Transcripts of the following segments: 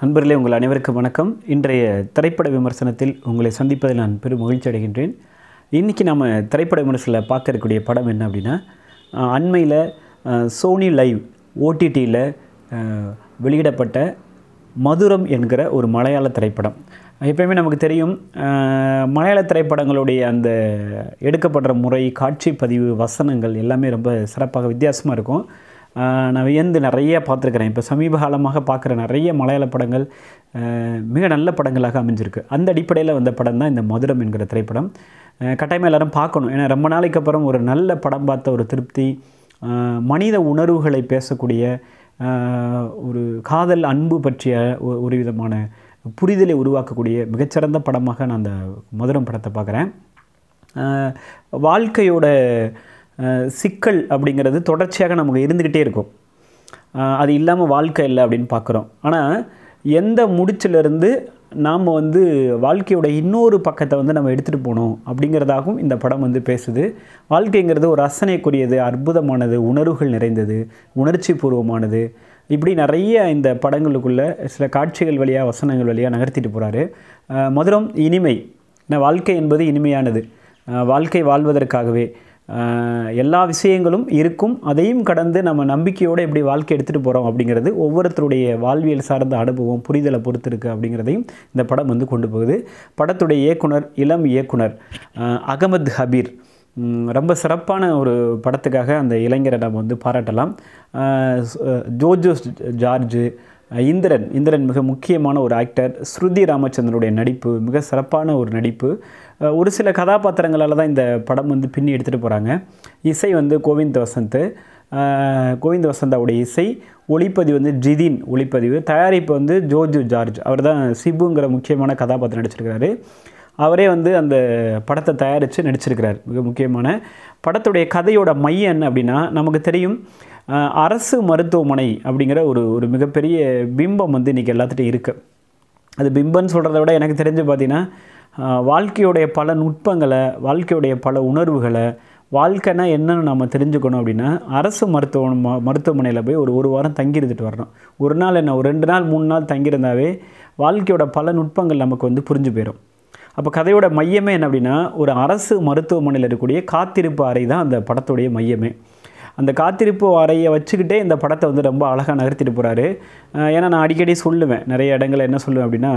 நண்பர்களே உங்கள் அனைவருக்கும் வணக்கம் இன்றைய திரைப்பட விமர்சனத்தில் உங்களை சந்திப்பதில் நான் பெரும் மகிழ்ச்சி அடைகின்றேன் இன்றைக்கி நம்ம திரைப்பட விமர்சனத்தில் பார்க்கறக்கூடிய படம் என்ன அப்படின்னா அண்மையில் சோனி லைவ் ஓடிடியில் வெளியிடப்பட்ட மதுரம் என்கிற ஒரு மலையாள திரைப்படம் எப்பயுமே நமக்கு தெரியும் மலையாள திரைப்படங்களுடைய அந்த எடுக்கப்படுற முறை காட்சி பதிவு வசனங்கள் எல்லாமே ரொம்ப சிறப்பாக வித்தியாசமாக இருக்கும் நான் வியந்து நிறைய பார்த்துருக்குறேன் இப்போ சமீப காலமாக பார்க்குற நிறைய மலையாள படங்கள் மிக நல்ல படங்களாக அமைஞ்சிருக்கு அந்த அடிப்படையில் வந்த படம் தான் இந்த மதுரம் என்கிற திரைப்படம் கட்டாயமாக எல்லோரும் பார்க்கணும் ஏன்னா ரொம்ப நாளைக்கு அப்புறம் ஒரு நல்ல படம் பார்த்த ஒரு திருப்தி மனித உணர்வுகளை பேசக்கூடிய ஒரு காதல் அன்பு பற்றிய ஒரு விதமான புரிதலை உருவாக்கக்கூடிய மிகச்சிறந்த படமாக நான் அந்த மதுரம் படத்தை பார்க்குறேன் வாழ்க்கையோட சிக்கல் அப்படிங்கிறது தொடர்ச்சியாக நமக்கு இருந்துக்கிட்டே இருக்கும் அது இல்லாமல் வாழ்க்கை இல்லை அப்படின்னு பார்க்குறோம் ஆனால் எந்த முடிச்சிலிருந்து நாம் வந்து வாழ்க்கையோட இன்னொரு பக்கத்தை வந்து நம்ம எடுத்துகிட்டு போகணும் அப்படிங்கிறதாகவும் இந்த படம் வந்து பேசுது வாழ்க்கைங்கிறது ஒரு ரசனைக்குரியது அற்புதமானது உணர்வுகள் நிறைந்தது உணர்ச்சி பூர்வமானது இப்படி நிறைய இந்த படங்களுக்குள்ளே சில காட்சிகள் வழியாக வசனங்கள் வழியாக நகர்த்திட்டு போகிறாரு மதுரம் இனிமை ஏன்னா வாழ்க்கை என்பது இனிமையானது வாழ்க்கை வாழ்வதற்காகவே எல்லா விஷயங்களும் இருக்கும் அதையும் கடந்து நம்ம நம்பிக்கையோடு எப்படி வாழ்க்கை எடுத்துகிட்டு போகிறோம் அப்படிங்கிறது ஒவ்வொருத்தருடைய வாழ்வியல் சார்ந்த அனுபவம் புரிதலை பொறுத்திருக்கு அப்படிங்கிறதையும் இந்த படம் வந்து கொண்டு போகுது படத்துடைய இயக்குனர் இளம் இயக்குனர் அகமது ஹபீர் ரொம்ப சிறப்பான ஒரு படத்துக்காக அந்த இளைஞரை நம்ம வந்து பாராட்டலாம் ஜோஜோஸ் ஜார்ஜு இந்திரன் இந்திரன் மிக முக்கியமான ஒரு ஆக்டர் ஸ்ருதி ராமச்சந்திரனுடைய நடிப்பு மிக சிறப்பான ஒரு நடிப்பு ஒரு சில கதாபாத்திரங்களால் தான் இந்த படம் வந்து பின்னி எடுத்துகிட்டு போகிறாங்க இசை வந்து கோவிந்த் வசந்த் கோவிந்த் வசந்தாவுடைய இசை ஒளிப்பதிவு வந்து ஜிதின் ஒளிப்பதிவு தயாரிப்பு வந்து ஜோஜு ஜார்ஜ் அவர் தான் சிபுங்கிற முக்கியமான கதாபாத்திரம் நடிச்சிருக்கிறாரு அவரே வந்து அந்த படத்தை தயாரித்து நடிச்சிருக்கிறார் மிக முக்கியமான படத்துடைய கதையோட மையம் என்ன அப்படின்னா நமக்கு தெரியும் அரசு மருத்துவமனை அப்படிங்கிற ஒரு ஒரு மிகப்பெரிய பிம்பம் வந்து இன்றைக்கி எல்லாத்துட்டும் இருக்குது அது பிம்பம்னு சொல்கிறத விட எனக்கு தெரிஞ்சு பார்த்திங்கன்னா வாழ்க்கையுடைய பல நுட்பங்களை வாழ்க்கையுடைய பல உணர்வுகளை வாழ்க்கைனா என்னென்னு நம்ம தெரிஞ்சுக்கணும் அப்படின்னா அரசு மருத்துவ மருத்துவமனையில் போய் ஒரு ஒரு வாரம் தங்கி வரணும் ஒரு நாள் என்ன ஒரு ரெண்டு நாள் மூணு நாள் தங்கியிருந்தாவே வாழ்க்கையோட பல நுட்பங்கள் நமக்கு வந்து புரிஞ்சு போயிடும் அப்போ கதையோட மையமே என்ன அப்படின்னா ஒரு அரசு மருத்துவமனையில் இருக்கக்கூடிய காத்திருப்பு அறை தான் அந்த படத்துடைய மையமே அந்த காத்திருப்பு வாரையை வச்சுக்கிட்டே இந்த படத்தை வந்து ரொம்ப அழகாக நகர்த்திட்டு போகிறாரு ஏன்னா நான் அடிக்கடி சொல்லுவேன் நிறைய இடங்களில் என்ன சொல்லுவேன் அப்படின்னா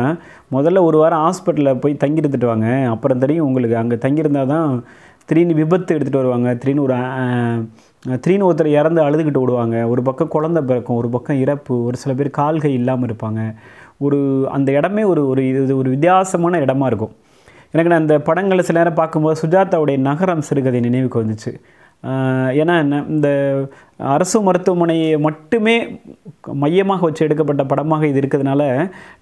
முதல்ல ஒரு வாரம் ஹாஸ்பிட்டலில் போய் தங்கியிருந்துட்டு வாங்க அப்புறம் தெரியும் உங்களுக்கு அங்கே தங்கியிருந்தால் தான் திரீனு விபத்து எடுத்துகிட்டு வருவாங்க திரீனு ஒரு திரீனு ஒருத்தர் இறந்து அழுதுகிட்டு விடுவாங்க ஒரு பக்கம் குழந்த பிறக்கும் ஒரு பக்கம் இறப்பு ஒரு சில பேர் கால்கை இல்லாமல் இருப்பாங்க ஒரு அந்த இடமே ஒரு ஒரு இது ஒரு வித்தியாசமான இடமா இருக்கும் எனக்கு நான் அந்த படங்களை சில நேரம் பார்க்கும்போது சுஜாதாவுடைய நகரம் சிறுகதை நினைவுக்கு வந்துச்சு ஏன்னா என்ன இந்த அரசு மருத்துவமனையை மட்டுமே மையமாக வச்சு எடுக்கப்பட்ட படமாக இது இருக்கிறதுனால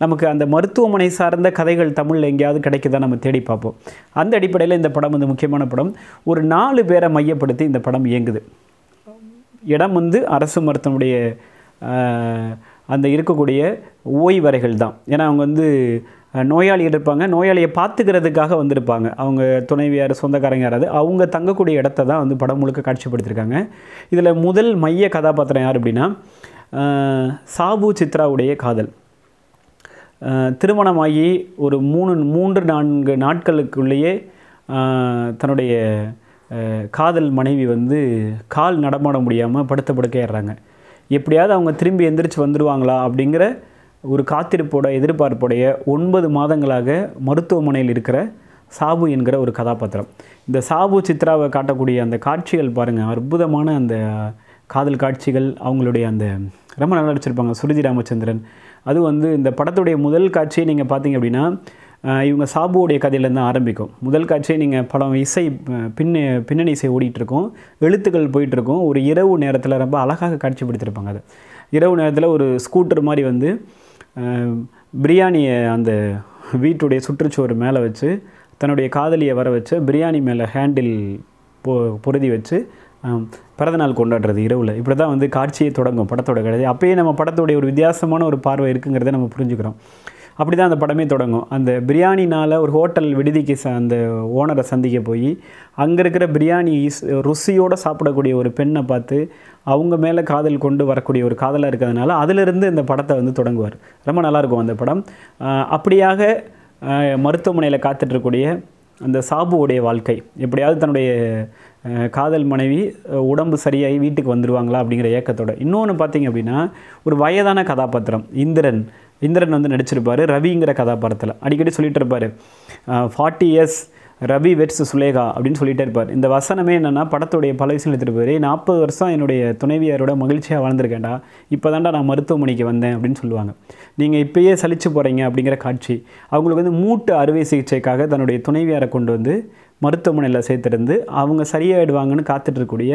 நமக்கு அந்த மருத்துவமனை சார்ந்த கதைகள் தமிழில் எங்கேயாவது கிடைக்குதா நம்ம தேடி பார்ப்போம் அந்த அடிப்படையில் இந்த படம் வந்து முக்கியமான படம் ஒரு நாலு பேரை மையப்படுத்தி இந்த படம் இயங்குது இடம் வந்து அரசு மருத்துவனுடைய அந்த இருக்கக்கூடிய ஓய்வறைகள் தான் ஏன்னா அவங்க வந்து நோயாளிகள் இருப்பாங்க நோயாளியை பார்த்துக்கிறதுக்காக வந்திருப்பாங்க அவங்க துணைவியார் சொந்தக்காரங்க யாராவது அவங்க தங்கக்கூடிய இடத்த தான் வந்து படம் முழுக்க காட்சிப்படுத்தியிருக்காங்க இதில் முதல் மைய கதாபாத்திரம் யார் அப்படின்னா சாபு சித்ராவுடைய காதல் திருமணமாகி ஒரு மூணு மூன்று நான்கு நாட்களுக்குள்ளேயே தன்னுடைய காதல் மனைவி வந்து கால் நடமாட முடியாமல் படுத்த படுக்கையிடுறாங்க எப்படியாவது அவங்க திரும்பி எந்திரிச்சு வந்துடுவாங்களா அப்படிங்கிற ஒரு காத்திருப்போட எதிர்பார்ப்புடைய ஒன்பது மாதங்களாக மருத்துவமனையில் இருக்கிற சாபு என்கிற ஒரு கதாபாத்திரம் இந்த சாபு சித்ராவை காட்டக்கூடிய அந்த காட்சிகள் பாருங்கள் அற்புதமான அந்த காதல் காட்சிகள் அவங்களுடைய அந்த ரொம்ப நல்லா நடிச்சிருப்பாங்க சுருதி ராமச்சந்திரன் அது வந்து இந்த படத்துடைய முதல் காட்சியை நீங்கள் பார்த்தீங்க அப்படின்னா இவங்க சாபுவோடைய கதையிலேருந்து ஆரம்பிக்கும் முதல் காட்சியை நீங்கள் படம் இசை பின்னு பின்னணி இசை ஓடிட்டுருக்கோம் எழுத்துக்கள் போயிட்டுருக்கோம் ஒரு இரவு நேரத்தில் ரொம்ப அழகாக காட்சிப்படுத்தியிருப்பாங்க அது இரவு நேரத்தில் ஒரு ஸ்கூட்டர் மாதிரி வந்து பிரியாணியை அந்த வீட்டுடைய சுற்றுச்சுவர் மேலே வச்சு தன்னுடைய காதலியை வர வச்சு பிரியாணி மேலே ஹேண்டில் பொ பொருதி வச்சு பிறந்தநாள் கொண்டாடுறது இரவில் இப்படி தான் வந்து காட்சியை தொடங்கும் படத்தோட கிடையாது அப்போயே நம்ம படத்துடைய ஒரு வித்தியாசமான ஒரு பார்வை இருக்குங்கிறத நம்ம புரிஞ்சுக்கிறோம் அப்படி தான் அந்த படமே தொடங்கும் அந்த பிரியாணினால் ஒரு ஹோட்டல் விடுதிக்கு ச அந்த ஓனரை சந்திக்க போய் அங்கே இருக்கிற பிரியாணி ருசியோடு சாப்பிடக்கூடிய ஒரு பெண்ணை பார்த்து அவங்க மேலே காதல் கொண்டு வரக்கூடிய ஒரு காதலாக இருக்கிறதுனால அதிலிருந்து இந்த படத்தை வந்து தொடங்குவார் ரொம்ப நல்லாயிருக்கும் அந்த படம் அப்படியாக மருத்துவமனையில் காத்துட்ருக்கூடிய அந்த சாபுவோடைய வாழ்க்கை எப்படியாவது தன்னுடைய காதல் மனைவி உடம்பு சரியாகி வீட்டுக்கு வந்துடுவாங்களா அப்படிங்கிற ஏக்கத்தோட இன்னொன்று பார்த்திங்க அப்படின்னா ஒரு வயதான கதாபாத்திரம் இந்திரன் இந்திரன் வந்து நடிச்சிருப்பார் ரவிங்கிற கதாபாத்திரத்தில் அடிக்கடி சொல்லிகிட்டு இருப்பார் forty years Ravi versus Sulekha அப்படின்னு சொல்லிகிட்டே இருப்பார் இந்த வசனமே என்னென்னா படத்துடைய பல விஷயம் எடுத்துகிட்டு போய் நாற்பது வருஷம் என்னுடைய துணைவியாரோட மகிழ்ச்சியாக வாழ்ந்திருக்கேன்டா இப்போ தான்டா நான் மருத்துவமனைக்கு வந்தேன் அப்படின்னு சொல்லுவாங்க நீங்கள் இப்போயே சலிச்சு போகிறீங்க அப்படிங்கிற காட்சி அவங்களுக்கு வந்து மூட்டு அறுவை சிகிச்சைக்காக தன்னுடைய துணைவியாரை கொண்டு வந்து மருத்துவமனையில் சேர்த்துருந்து அவங்க சரியாயிடுவாங்கன்னு காத்துட்ருக்கக்கூடிய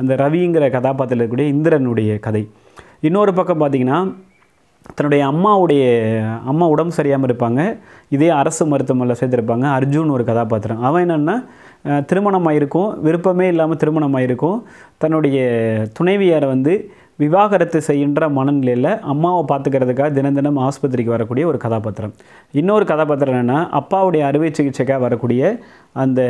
அந்த ரவிங்கிற கதாபாத்திரத்தில் இருக்கக்கூடிய இந்திரனுடைய கதை இன்னொரு பக்கம் பார்த்திங்கன்னா தன்னுடைய அம்மாவுடைய அம்மா உடம்பு சரியாமல் இருப்பாங்க இதே அரசு மருத்துவமனையில் சேர்த்துருப்பாங்க அர்ஜுன் ஒரு கதாபாத்திரம் அவன் என்னென்னா திருமணமாயிருக்கும் விருப்பமே இல்லாமல் திருமணம் ஆகிருக்கும் தன்னுடைய துணைவியாரை வந்து விவாகரத்து செய்கின்ற மனநிலையில் அம்மாவை பார்த்துக்கிறதுக்காக தினம் தினம் ஆஸ்பத்திரிக்கு வரக்கூடிய ஒரு கதாபாத்திரம் இன்னொரு கதாபாத்திரம் என்னென்னா அப்பாவுடைய அறுவை சிகிச்சைக்காக வரக்கூடிய அந்த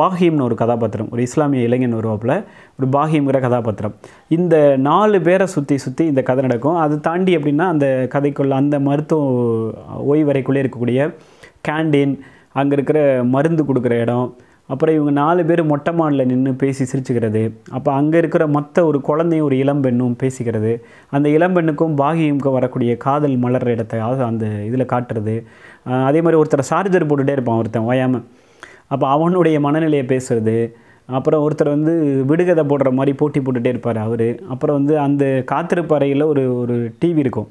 பாஹிம்னு ஒரு கதாபாத்திரம் ஒரு இஸ்லாமிய இளைஞன் உருவாப்பில் ஒரு பாஹிம்ங்கிற கதாபாத்திரம் இந்த நாலு பேரை சுற்றி சுற்றி இந்த கதை நடக்கும் அது தாண்டி அப்படின்னா அந்த கதைக்குள்ள அந்த மருத்துவ ஓய்வறைக்குள்ளே இருக்கக்கூடிய கேண்டீன் அங்கே இருக்கிற மருந்து கொடுக்குற இடம் அப்புறம் இவங்க நாலு பேர் மொட்டமானில் நின்று பேசி சிரிச்சுக்கிறது அப்போ அங்கே இருக்கிற மொத்த ஒரு குழந்தையும் ஒரு இளம்பெண்ணும் பேசிக்கிறது அந்த இளம்பெண்ணுக்கும் பாகியமுக்கும் வரக்கூடிய காதல் மலர்ற இடத்தை அந்த இதில் காட்டுறது அதே மாதிரி ஒருத்தர் சார்ஜர் போட்டுகிட்டே இருப்பான் ஒருத்தன் ஓயாமல் அப்போ அவனுடைய மனநிலையை பேசுகிறது அப்புறம் ஒருத்தர் வந்து விடுகதை போடுற மாதிரி போட்டி போட்டுகிட்டே இருப்பார் அவர் அப்புறம் வந்து அந்த காத்திருப்பு அறையில் ஒரு ஒரு டிவி இருக்கும்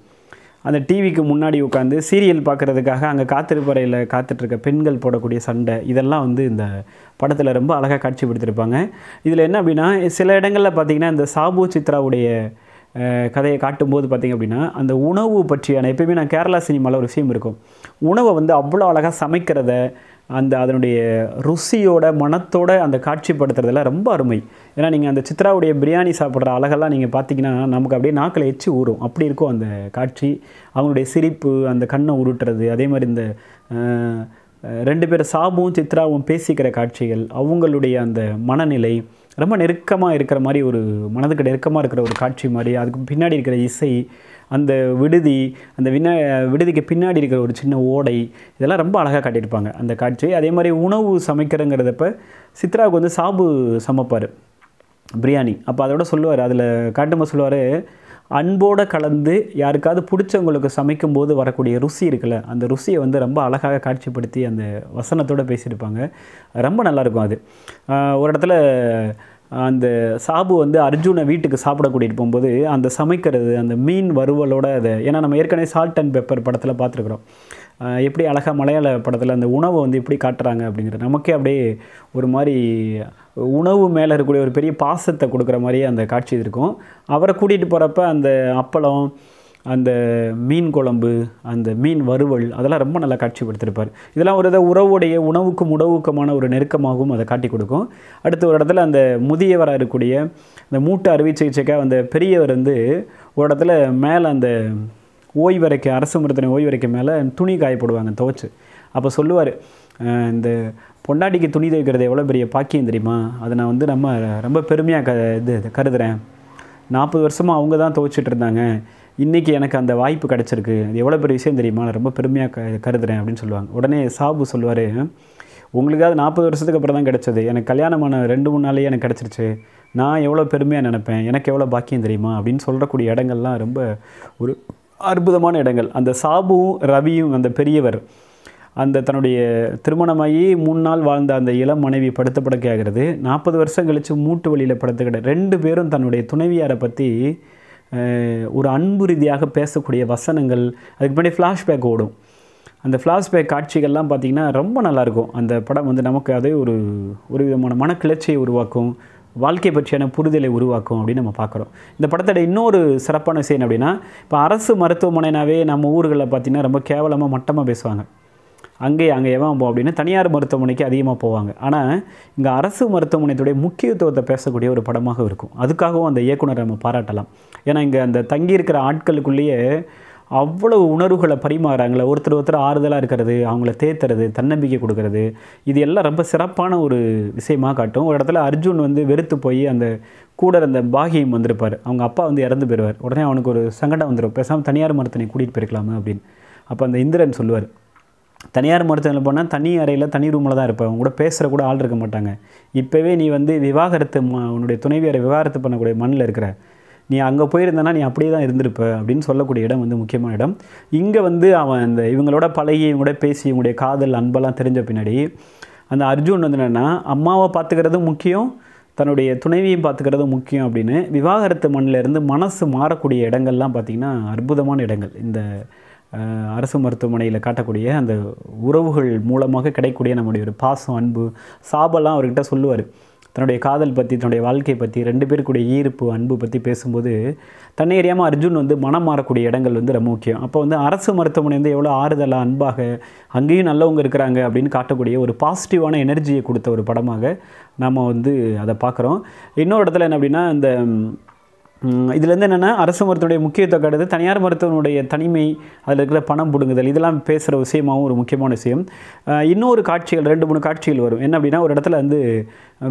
அந்த டிவிக்கு முன்னாடி உட்காந்து சீரியல் பார்க்குறதுக்காக அங்கே காத்திருப்பறையில் காத்துட்ருக்க பெண்கள் போடக்கூடிய சண்டை இதெல்லாம் வந்து இந்த படத்தில் ரொம்ப அழகாக காட்சிப்படுத்தியிருப்பாங்க இதில் என்ன அப்படின்னா சில இடங்களில் பார்த்திங்கன்னா இந்த சாபு சித்ராவுடைய கதையை காட்டும்போது பார்த்திங்க அப்படின்னா அந்த உணவு பற்றியான எப்பயுமே நான் கேரளா சினிமாவில் ஒரு விஷயம் இருக்கும் உணவை வந்து அவ்வளோ அழகாக சமைக்கிறத அந்த அதனுடைய ருசியோட மனத்தோட அந்த காட்சிப்படுத்துறதெல்லாம் ரொம்ப அருமை ஏன்னா நீங்கள் அந்த சித்ராவுடைய பிரியாணி சாப்பிட்ற அழகெல்லாம் நீங்கள் பார்த்தீங்கன்னா நமக்கு அப்படியே நாக்கில் எச்சு ஊறும் அப்படி இருக்கும் அந்த காட்சி அவங்களுடைய சிரிப்பு அந்த கண்ணை உருட்டுறது அதே மாதிரி இந்த ரெண்டு பேர் சாபும் சித்ராவும் பேசிக்கிற காட்சிகள் அவங்களுடைய அந்த மனநிலை ரொம்ப நெருக்கமாக இருக்கிற மாதிரி ஒரு மனதுக்கு நெருக்கமாக இருக்கிற ஒரு காட்சி மாதிரி அதுக்கு பின்னாடி இருக்கிற இசை அந்த விடுதி அந்த வினா விடுதிக்கு பின்னாடி இருக்கிற ஒரு சின்ன ஓடை இதெல்லாம் ரொம்ப அழகாக காட்டியிருப்பாங்க அந்த காட்சி அதே மாதிரி உணவு சமைக்கிறங்கிறதப்ப சித்ராவுக்கு வந்து சாபு சமைப்பார் பிரியாணி அப்போ அதோட சொல்லுவார் அதில் காட்டும்போது சொல்லுவார் அன்போடு கலந்து யாருக்காவது பிடிச்சவங்களுக்கு சமைக்கும் போது வரக்கூடிய ருசி இருக்குல்ல அந்த ருசியை வந்து ரொம்ப அழகாக காட்சிப்படுத்தி அந்த வசனத்தோடு பேசியிருப்பாங்க ரொம்ப நல்லாயிருக்கும் அது ஒரு இடத்துல அந்த சாபு வந்து அர்ஜுனை வீட்டுக்கு சாப்பிட கூட்டிகிட்டு போகும்போது அந்த சமைக்கிறது அந்த மீன் வறுவலோட அது ஏன்னா நம்ம ஏற்கனவே சால்ட் அண்ட் பெப்பர் படத்தில் பார்த்துருக்குறோம் எப்படி அழகாக மலையாள படத்தில் அந்த உணவை வந்து எப்படி காட்டுறாங்க அப்படிங்கிறது நமக்கே அப்படியே ஒரு மாதிரி உணவு மேலே இருக்கக்கூடிய ஒரு பெரிய பாசத்தை கொடுக்குற மாதிரியே அந்த காட்சி இருக்கும் அவரை கூட்டிகிட்டு போகிறப்ப அந்த அப்பளம் அந்த மீன் குழம்பு அந்த மீன் வறுவல் அதெல்லாம் ரொம்ப நல்லா காட்சிப்படுத்திருப்பார் இதெல்லாம் ஒரு இதை உறவுடைய உணவுக்கும் உணவுக்குமான ஒரு நெருக்கமாகவும் அதை காட்டி கொடுக்கும் அடுத்து ஒரு இடத்துல அந்த முதியவராக இருக்கக்கூடிய அந்த மூட்டை அறுவை சிகிச்சைக்காக அந்த பெரியவர் வந்து ஒரு இடத்துல மேலே அந்த ஓய்வறைக்கு அரசு மருத்துவ ஓய்வறைக்கு மேலே துணி காயப்படுவாங்க துவச்சி அப்போ சொல்லுவார் இந்த பொண்டாட்டிக்கு துணி துவைக்கிறது எவ்வளோ பெரிய பாக்கியம் தெரியுமா அதை நான் வந்து நம்ம ரொம்ப பெருமையாக க இது கருதுகிறேன் நாற்பது வருஷமாக அவங்க தான் துவைச்சிட்டு இருந்தாங்க இன்றைக்கி எனக்கு அந்த வாய்ப்பு கிடச்சிருக்கு அது எவ்வளோ பெரிய விஷயம் தெரியுமா நான் ரொம்ப பெருமையாக க கருதுறேன் அப்படின்னு சொல்லுவாங்க உடனே சாபு சொல்லுவார் உங்களுக்காவது நாற்பது வருஷத்துக்கு அப்புறம் தான் கிடச்சது எனக்கு கல்யாணமான ரெண்டு மூணு நாளையே எனக்கு கிடச்சிருச்சு நான் எவ்வளோ பெருமையாக நினப்பேன் எனக்கு எவ்வளோ பாக்கியம் தெரியுமா அப்படின்னு சொல்கிறக்கூடிய இடங்கள்லாம் ரொம்ப ஒரு அற்புதமான இடங்கள் அந்த சாபுவும் ரவியும் அந்த பெரியவர் அந்த தன்னுடைய திருமணமாகி மூணு நாள் வாழ்ந்த அந்த இளம் மனைவி படுத்த ஆகிறது நாற்பது வருஷம் கழித்து மூட்டு வழியில் படுத்த கிட ரெண்டு பேரும் தன்னுடைய துணைவியாரை பற்றி ஒரு அன்பு ரீதியாக பேசக்கூடிய வசனங்கள் அதுக்கு முன்னாடி ஃப்ளாஷ்பேக் ஓடும் அந்த ஃப்ளாஷ்பேக் காட்சிகள்லாம் பார்த்திங்கன்னா ரொம்ப நல்லாயிருக்கும் அந்த படம் வந்து நமக்கு அதே ஒரு ஒரு விதமான மனக்கிளர்ச்சியை உருவாக்கும் வாழ்க்கை பற்றியான புரிதலை உருவாக்கும் அப்படின்னு நம்ம பார்க்குறோம் இந்த படத்தோட இன்னொரு சிறப்பான விஷயம் அப்படின்னா இப்போ அரசு மருத்துவமனைனாவே நம்ம ஊர்களில் பார்த்திங்கன்னா ரொம்ப கேவலமாக மட்டமாக பேசுவாங்க அங்கே அங்கே எவன் போ அப்படின்னு தனியார் மருத்துவமனைக்கு அதிகமாக போவாங்க ஆனால் இங்கே அரசு மருத்துவமனைத்துடைய முக்கியத்துவத்தை பேசக்கூடிய ஒரு படமாக இருக்கும் அதுக்காகவும் அந்த இயக்குனரை நம்ம பாராட்டலாம் ஏன்னா இங்கே அந்த தங்கியிருக்கிற ஆட்களுக்குள்ளேயே அவ்வளவு உணர்வுகளை பரிமாறாங்களே ஒருத்தர் ஒருத்தர் ஆறுதலாக இருக்கிறது அவங்கள தேத்துறது தன்னம்பிக்கை கொடுக்கறது இது எல்லாம் ரொம்ப சிறப்பான ஒரு விஷயமாக காட்டும் ஒரு இடத்துல அர்ஜுன் வந்து வெறுத்து போய் அந்த கூட இருந்த பாகியம் வந்திருப்பார் அவங்க அப்பா வந்து இறந்து போயிடுவார் உடனே அவனுக்கு ஒரு சங்கடம் வந்துடும் பேசாமல் தனியார் மருத்துவனை கூட்டிகிட்டு போயிருக்கலாமா அப்படின்னு அப்போ அந்த இந்திரன் சொல்லுவார் தனியார் மருத்துவமனை போனால் தனி அறையில் தனி ரூமில் தான் இருப்பேன் அவங்க கூட பேசுகிற கூட ஆள் இருக்க மாட்டாங்க இப்போவே நீ வந்து விவாகரத்து உன்னுடைய துணைவியரை விவாகரத்து பண்ணக்கூடிய மண்ணில் இருக்கிற நீ அங்கே போயிருந்தனா நீ அப்படியே தான் இருந்திருப்ப அப்படின்னு சொல்லக்கூடிய இடம் வந்து முக்கியமான இடம் இங்கே வந்து அவன் அந்த இவங்களோட பழகி இவங்களோட பேசி இவங்களுடைய காதல் அன்பெல்லாம் தெரிஞ்ச பின்னாடி அந்த அர்ஜுன் வந்து என்னென்னா அம்மாவை பார்த்துக்கிறதும் முக்கியம் தன்னுடைய துணைவியும் பார்த்துக்கிறதும் முக்கியம் அப்படின்னு விவாகரத்து மண்ணில் இருந்து மனசு மாறக்கூடிய இடங்கள்லாம் பார்த்திங்கன்னா அற்புதமான இடங்கள் இந்த அரசு மருத்துவமனையில் காட்டக்கூடிய அந்த உறவுகள் மூலமாக கிடைக்கக்கூடிய நம்முடைய ஒரு பாசம் அன்பு சாபெல்லாம் அவர்கிட்ட சொல்லுவார் தன்னுடைய காதல் பற்றி தன்னுடைய வாழ்க்கையை பற்றி ரெண்டு பேருக்குடைய ஈர்ப்பு அன்பு பற்றி பேசும்போது தன்னை அறியாமல் அர்ஜுன் வந்து மனம் மாறக்கூடிய இடங்கள் வந்து ரொம்ப முக்கியம் அப்போ வந்து அரசு மருத்துவமனை வந்து எவ்வளோ ஆறுதலாக அன்பாக அங்கேயும் நல்லவங்க இருக்கிறாங்க அப்படின்னு காட்டக்கூடிய ஒரு பாசிட்டிவான எனர்ஜியை கொடுத்த ஒரு படமாக நாம் வந்து அதை பார்க்குறோம் இன்னொரு இடத்துல என்ன அப்படின்னா இந்த இதுலேருந்து என்னென்னா அரசு மருத்துவனுடைய முக்கியத்துவம் கடுது தனியார் மருத்துவனுடைய தனிமை அதில் இருக்கிற பணம் பிடுங்குதல் இதெல்லாம் பேசுகிற விஷயமாகவும் ஒரு முக்கியமான விஷயம் இன்னொரு காட்சிகள் ரெண்டு மூணு காட்சிகள் வரும் என்ன அப்படின்னா ஒரு இடத்துல வந்து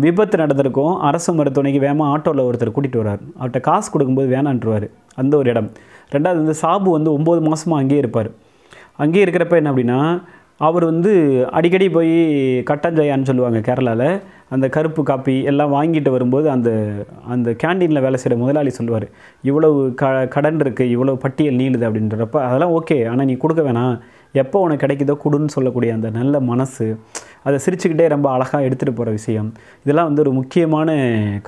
விபத்து நடந்திருக்கும் அரசு மருத்துவனைக்கு வேகமாக ஆட்டோவில் ஒருத்தர் கூட்டிகிட்டு வரார் அவர்கிட்ட காசு கொடுக்கும்போது வேணான்ட்டுருவார் அந்த ஒரு இடம் ரெண்டாவது வந்து சாபு வந்து ஒம்பது மாதமாக அங்கேயே இருப்பார் அங்கேயே இருக்கிறப்ப என்ன அப்படின்னா அவர் வந்து அடிக்கடி போய் கட்டஞ்சயான்னு சொல்லுவாங்க கேரளாவில் அந்த கருப்பு காப்பி எல்லாம் வாங்கிட்டு வரும்போது அந்த அந்த கேண்டீனில் வேலை செய்கிற முதலாளி சொல்லுவார் இவ்வளவு க கடன் இருக்குது இவ்வளவு பட்டியல் நீளுது அப்படின்றப்ப அதெல்லாம் ஓகே ஆனால் நீ கொடுக்க வேணாம் எப்போ உனக்கு கிடைக்குதோ கொடுன்னு சொல்லக்கூடிய அந்த நல்ல மனசு அதை சிரிச்சுக்கிட்டே ரொம்ப அழகாக எடுத்துகிட்டு போகிற விஷயம் இதெல்லாம் வந்து ஒரு முக்கியமான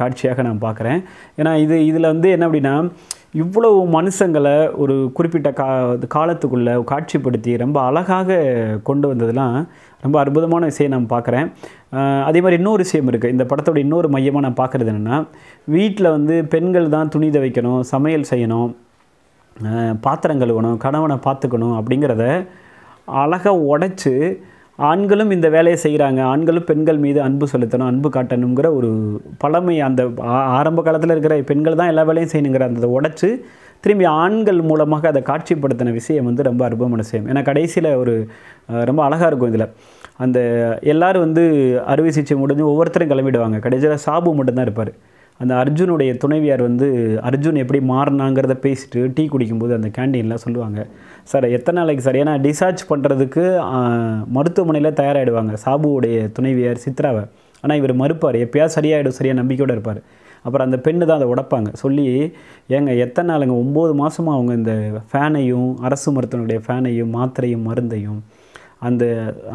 காட்சியாக நான் பார்க்குறேன் ஏன்னா இது இதில் வந்து என்ன அப்படின்னா இவ்வளவு மனுஷங்களை ஒரு குறிப்பிட்ட கா காலத்துக்குள்ளே காட்சிப்படுத்தி ரொம்ப அழகாக கொண்டு வந்ததுலாம் ரொம்ப அற்புதமான விஷயம் நான் பார்க்குறேன் அதே மாதிரி இன்னொரு விஷயம் இருக்குது இந்த படத்தோட இன்னொரு மையமாக நான் பார்க்குறது என்னென்னா வீட்டில் வந்து பெண்கள் தான் துணி துவைக்கணும் சமையல் செய்யணும் பாத்திரம் கழுவணும் கணவனை பார்த்துக்கணும் அப்படிங்கிறத அழகாக உடைச்சி ஆண்களும் இந்த வேலையை செய்கிறாங்க ஆண்களும் பெண்கள் மீது அன்பு செலுத்தணும் அன்பு காட்டணுங்கிற ஒரு பழமை அந்த ஆரம்ப காலத்தில் இருக்கிற பெண்கள் தான் எல்லா வேலையும் செய்யணுங்கிற அந்த உடச்சி திரும்பி ஆண்கள் மூலமாக அதை காட்சிப்படுத்தின விஷயம் வந்து ரொம்ப அற்புதமான விஷயம் ஏன்னா கடைசியில் ஒரு ரொம்ப அழகாக இருக்கும் இதில் அந்த எல்லோரும் வந்து அறுவை சிகிச்சை முடிஞ்சு ஒவ்வொருத்தரும் கிளம்பிடுவாங்க கடைசியில் சாபு மட்டும்தான் இருப்பார் அந்த அர்ஜுனுடைய துணைவியார் வந்து அர்ஜுன் எப்படி மாறினாங்கிறத பேசிட்டு டீ குடிக்கும்போது அந்த கேண்டீனில் சொல்லுவாங்க சார் எத்தனை நாளைக்கு சார் ஏன்னா டிசார்ஜ் பண்ணுறதுக்கு மருத்துவமனையில் தயாராகிடுவாங்க சாபுவோடைய துணைவியார் சித்ராவை ஆனால் இவர் மறுப்பார் எப்பயாவது சரியாயிடும் சரியாக நம்பிக்கையோடு இருப்பார் அப்புறம் அந்த பெண்ணு தான் அதை உடப்பாங்க சொல்லி ஏங்க எத்தனை நாளுங்க ஒம்பது மாதமாக அவங்க இந்த ஃபேனையும் அரசு மருத்துவனுடைய ஃபேனையும் மாத்திரையும் மருந்தையும் அந்த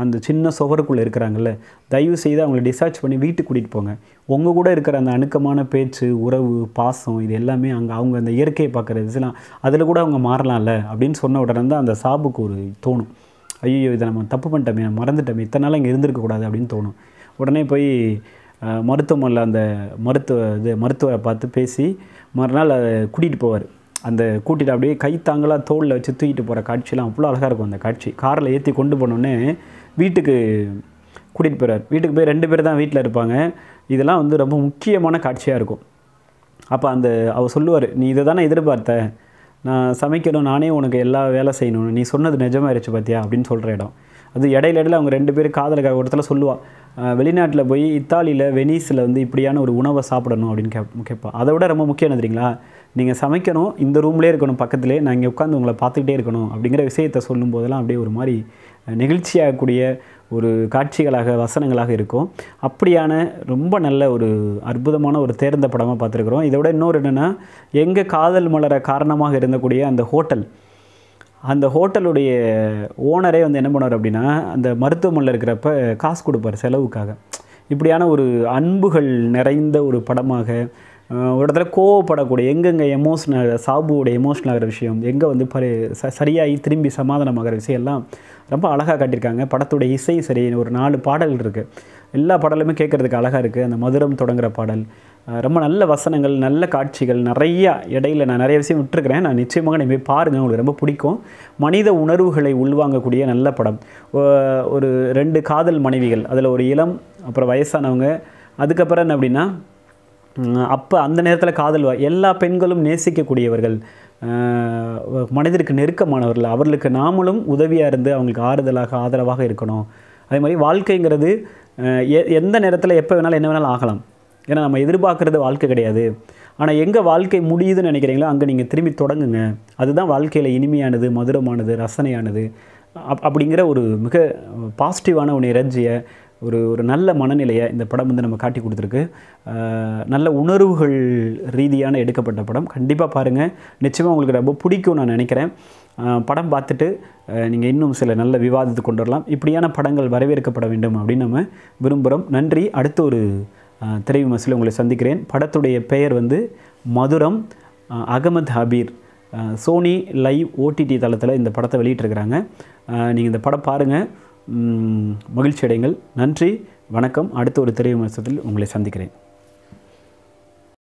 அந்த சின்ன சுவருக்குள்ளே இருக்கிறாங்கல்ல தயவு செய்து அவங்கள டிசார்ஜ் பண்ணி வீட்டுக்கு கூட்டிகிட்டு போங்க உங்கள் கூட இருக்கிற அந்த அணுக்கமான பேச்சு உறவு பாசம் இது எல்லாமே அங்கே அவங்க அந்த இயற்கையை பார்க்குறது இதெல்லாம் அதில் கூட அவங்க மாறலாம்ல அப்படின்னு சொன்ன உடனே தான் அந்த சாபுக்கு ஒரு தோணும் ஐயோ இதை நம்ம தப்பு பண்ணிட்டோமே மறந்துட்டோமே இத்தனை நாள் இங்கே இருந்திருக்கக்கூடாது அப்படின்னு தோணும் உடனே போய் மருத்துவமனையில் அந்த மருத்துவ இது மருத்துவரை பார்த்து பேசி மறுநாள் கூட்டிகிட்டு போவார் அந்த கூட்டிகிட்டு அப்படியே கைத்தாங்களாக தோளில் வச்சு தூக்கிட்டு போகிற காட்சியெலாம் அவ்வளோ அழகாக இருக்கும் அந்த காட்சி காரில் ஏற்றி கொண்டு போனோன்னே வீட்டுக்கு கூட்டிகிட்டு போயிறார் வீட்டுக்கு போய் ரெண்டு பேர் தான் வீட்டில் இருப்பாங்க இதெல்லாம் வந்து ரொம்ப முக்கியமான காட்சியாக இருக்கும் அப்போ அந்த அவர் சொல்லுவார் நீ இதை தானே எதிர்பார்த்த நான் சமைக்கணும் நானே உனக்கு எல்லா வேலை செய்யணும் நீ சொன்னது நிஜமாயிருச்சு பார்த்தியா அப்படின்னு சொல்கிற இடம் அது இடையில இடையில அவங்க ரெண்டு பேரும் காதலுக்காக ஒரு இடத்துல சொல்லுவாள் வெளிநாட்டில் போய் இத்தாலியில் வெனீஸில் வந்து இப்படியான ஒரு உணவை சாப்பிடணும் அப்படின்னு கேப் கேட்பான் அதை விட ரொம்ப முக்கியம் தெரியுங்களா நீங்கள் சமைக்கணும் இந்த ரூம்லேயே இருக்கணும் பக்கத்தில் நான் இங்கே உட்காந்து உங்களை பார்த்துக்கிட்டே இருக்கணும் அப்படிங்கிற விஷயத்தை சொல்லும் போதெல்லாம் அப்படியே ஒரு மாதிரி நெகிழ்ச்சியாகக்கூடிய ஒரு காட்சிகளாக வசனங்களாக இருக்கும் அப்படியான ரொம்ப நல்ல ஒரு அற்புதமான ஒரு தேர்ந்த படமாக பார்த்துருக்குறோம் இதோட இன்னொரு என்னென்னா எங்கள் காதல் மலர காரணமாக இருந்தக்கூடிய அந்த ஹோட்டல் அந்த ஹோட்டலுடைய ஓனரே வந்து என்ன பண்ணுவார் அப்படின்னா அந்த மருத்துவமனையில் இருக்கிறப்ப காசு கொடுப்பார் செலவுக்காக இப்படியான ஒரு அன்புகள் நிறைந்த ஒரு படமாக ஒரு இடத்துல கோவப்படக்கூடிய எங்கெங்கே எமோஷன் ஆகிற சாபுவோடைய எமோஷன் ஆகிற விஷயம் எங்கே வந்து பரி ச சரியாகி திரும்பி சமாதானமாகிற விஷயம் எல்லாம் ரொம்ப அழகாக காட்டியிருக்காங்க படத்துடைய இசை சரி ஒரு நாலு பாடல்கள் இருக்குது எல்லா பாடலுமே கேட்குறதுக்கு அழகாக இருக்குது அந்த மதுரம் தொடங்குகிற பாடல் ரொம்ப நல்ல வசனங்கள் நல்ல காட்சிகள் நிறையா இடையில் நான் நிறைய விஷயம் விட்டுருக்கிறேன் நான் நிச்சயமாக நீ போய் பாருங்கள் உங்களுக்கு ரொம்ப பிடிக்கும் மனித உணர்வுகளை உள்வாங்கக்கூடிய நல்ல படம் ஒரு ரெண்டு காதல் மனைவிகள் அதில் ஒரு இளம் அப்புறம் வயசானவங்க அதுக்கப்புறம் என்ன அப்படின்னா அப்போ அந்த நேரத்தில் காதல் எல்லா பெண்களும் நேசிக்கக்கூடியவர்கள் மனதிற்கு நெருக்கமானவர்கள் அவர்களுக்கு நாமளும் உதவியாக இருந்து அவங்களுக்கு ஆறுதலாக ஆதரவாக இருக்கணும் அதே மாதிரி வாழ்க்கைங்கிறது எந்த நேரத்தில் எப்போ வேணாலும் என்ன வேணாலும் ஆகலாம் ஏன்னா நம்ம எதிர்பார்க்குறது வாழ்க்கை கிடையாது ஆனால் எங்கே வாழ்க்கை முடியுதுன்னு நினைக்கிறீங்களோ அங்கே நீங்கள் திரும்பி தொடங்குங்க அதுதான் வாழ்க்கையில் இனிமையானது மதுரமானது ரசனையானது அப் அப்படிங்கிற ஒரு மிக பாசிட்டிவான ஒன்று எனர்ஜியை ஒரு ஒரு நல்ல மனநிலையை இந்த படம் வந்து நம்ம காட்டி கொடுத்துருக்கு நல்ல உணர்வுகள் ரீதியான எடுக்கப்பட்ட படம் கண்டிப்பாக பாருங்கள் நிச்சயமாக உங்களுக்கு ரொம்ப பிடிக்கும் நான் நினைக்கிறேன் படம் பார்த்துட்டு நீங்கள் இன்னும் சில நல்ல விவாதத்துக்கு கொண்டு வரலாம் இப்படியான படங்கள் வரவேற்கப்பட வேண்டும் அப்படின்னு நம்ம விரும்புகிறோம் நன்றி அடுத்த ஒரு திரைவு மசில் உங்களை சந்திக்கிறேன் படத்துடைய பெயர் வந்து Madhuram Ahmed Habeer Sony LIV OTT தளத்தில் இந்த படத்தை வெளியிட்டிருக்கிறாங்க நீங்கள் இந்த படம் பாருங்கள் மகிழ்ச்சி அடைங்கள் நன்றி வணக்கம் அடுத்த ஒரு திரை விமர்சத்தில் உங்களை சந்திக்கிறேன்